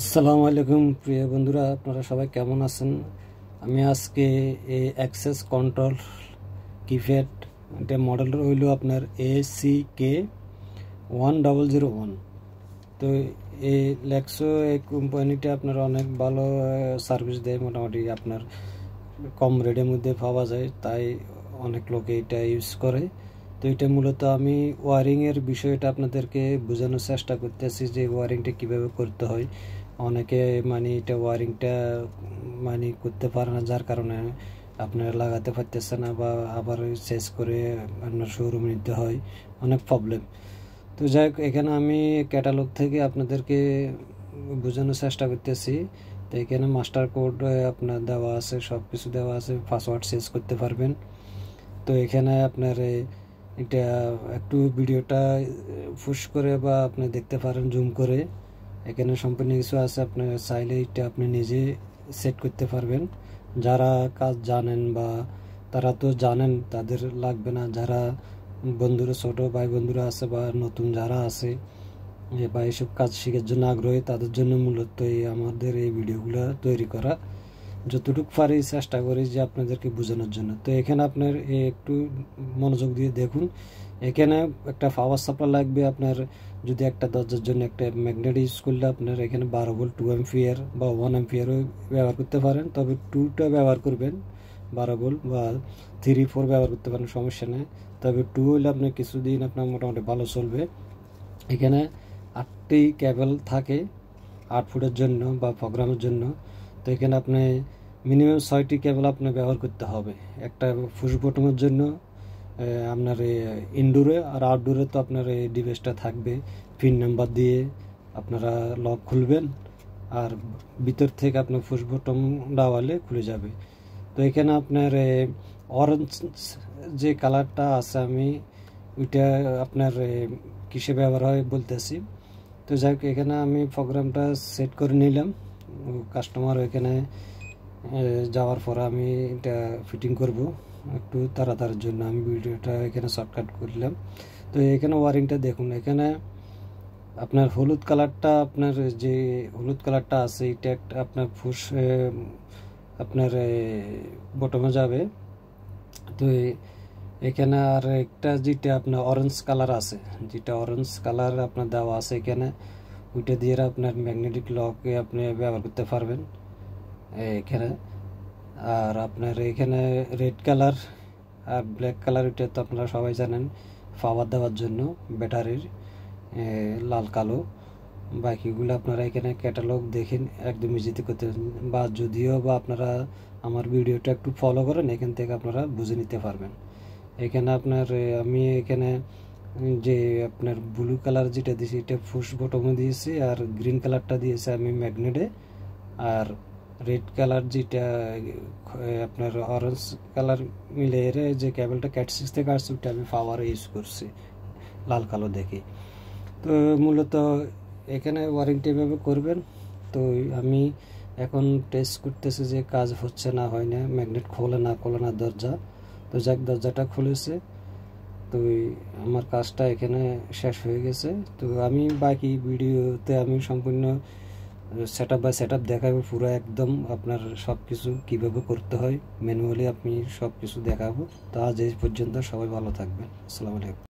আসসালামু আলাইকুম প্রিয় বন্ধুরা আপনারা সবাই কেমন আছেন আমি আজকে এই অ্যাক্সেস কন্ট্রোল কিপ্যাড এটা মডেলটা রইল আপনার A C K one double zero one তো এই ল্যাক্সো এই কোম্পানিটা আপনার অনেক ভালো সার্ভিস দেয় মোটামুটি আপনার কম রেটের মধ্যে পাওয়া যায় তাই অনেক লোকে এটা ইউজ করে তো এটা মূলত আমি ওয়ারিংয়ের বিষয়টা আপনাদেরকে বোঝানোর চেষ্টা করতেছি যে ওয়ারিংটা কিভাবে করতে হয় অনেকে মানে এটা ওয়ারিংটা মানে করতে পারে না যার কারণে আপনারা লাগাতে পারতেছে না বা আবার চেঞ্জ করে আপনার শোরুমে নিতে হয় অনেক প্রবলেম তো যাই হোক এখানে আমি ক্যাটালগ থেকে আপনাদেরকে বোঝানোর চেষ্টা করতেছি তো এখানে মাস্টার কোড আপনার দেওয়া আছে সব কিছু দেওয়া আছে পাসওয়ার্ড চেঞ্জ করতে পারবেন তো এখানে আপনার এটা একটু ভিডিওটা ফুস করে বা আপনি দেখতে পারেন জুম করে এখানে সম্পূর্ণ কিছু আছে আপনি চাইলে এটা আপনি নিজে সেট করতে পারবেন যারা কাজ জানেন বা তারা তো জানেন তাদের লাগবে না যারা বন্ধুরা ছোট ভাই বন্ধুরা আছে বা নতুন যারা আছে বা এইসব কাজ শেখার জন্য আগ্রহী তাদের জন্য মূলত এই আমাদের এই ভিডিওগুলো তৈরি করা যতটুকু পারি চেষ্টা করি যে আপনাদেরকে বোঝানোর জন্য তো এখানে আপনার একটু মনোযোগ দিয়ে দেখুন এখানে একটা পাওয়ার সাপ্লাই লাগবে আপনার যদি একটা দরজার জন্য একটা ম্যাগনেট ইউজ করলে আপনার এখানে বারো ভোল্ট টু ফিয়ার বা ওয়ান এমপিয়ারও ব্যবহার করতে পারেন তবে টুটা ব্যবহার করবেন বারো ভোল্ট বা থ্রি ফোর ব্যবহার করতে পারেন সমস্যা নেই তবে টু হলে আপনার কিছুদিন আপনার মোটামুটি ভালো চলবে এখানে আটটি ক্যাবেল থাকে আট ফুটের জন্য বা প্রোগ্রামের জন্য তো এখানে আপনি মিনিমাম ছয়টি কেবল আপনি ব্যবহার করতে হবে একটা ফুস বটমের জন্য আপনার ইনডোরে আর আউটডোরে তো আপনার এই ডিভাইসটা থাকবে পিন নাম্বার দিয়ে আপনারা লক খুলবেন আর ভিতর থেকে আপনার ফুস বটম ডাওয়ালে খুলে যাবে তো এখানে আপনার অরেঞ্জ যে কালারটা আছে আমি ওইটা আপনার কিসে ব্যবহার হয় বলতেছি তো যাই এখানে আমি প্রোগ্রামটা সেট করে নিলাম কাস্টমার ওইখানে যাওয়ার পরে আমি এটা ফিটিং করব একটু তাড়াতাড়ির জন্য আমি ভিডিওটা এখানে শর্টকাট করলাম তো এখানে ওয়ারিংটা দেখুন এখানে আপনার হলুদ কালারটা আপনার যে হলুদ কালারটা আছে এটা একটা আপনার ফুস আপনার বটমে যাবে তো এখানে আর একটা যেটা আপনার অরেঞ্জ কালার আছে যেটা অরেঞ্জ কালার আপনার দেওয়া আছে এখানে ওইটা দিয়ে আপনার ম্যাগনেটিক লকে আপনি ব্যবহার করতে পারবেন এখানে আর আপনার এখানে রেড কালার আর ব্ল্যাক কালার ওইটা তো আপনারা সবাই জানেন পাওয়ার দেওয়ার জন্য ব্যাটারির লাল কালো বাকিগুলো আপনারা এখানে ক্যাটালগ দেখেন একদম ইজিতে করতে বা যদিও বা আপনারা আমার ভিডিওটা একটু ফলো করেন এখান থেকে আপনারা বুঝে নিতে পারবেন এখানে আপনার আমি এখানে যে আপনার ব্লু কালার যেটা দিয়েছি এটা ফুস বটমে দিয়েছি আর গ্রিন কালারটা দিয়েছি আমি ম্যাগনেটে আর রেড কালার যেটা আপনার অরেঞ্জ কালার মিলে এর যে ক্যাবেলটা ক্যাট সিক্স থেকে আসছে ওটা আমি পাওয়ারে ইউজ করছি লাল কালো দেখে তো মূলত এখানে ওয়ারেন্টি এভাবে করবেন তো আমি এখন টেস্ট করতেছে যে কাজ হচ্ছে না হয় না ম্যাগনেট খোলে না খোলে না দরজা তো যাক দরজাটা খুলেছে তো আমার কাজটা এখানে শেষ হয়ে গেছে তো আমি বাকি ভিডিওতে আমি সম্পূর্ণ set up by set up দেখাবো পুরো একদম আপনার সব কিছু কীভাবে করতে হয় ম্যানুয়ালি আপনি সব কিছু দেখাবো তো আজ এই পর্যন্ত সবাই ভালো থাকবেন আসসালামু আলাইকুম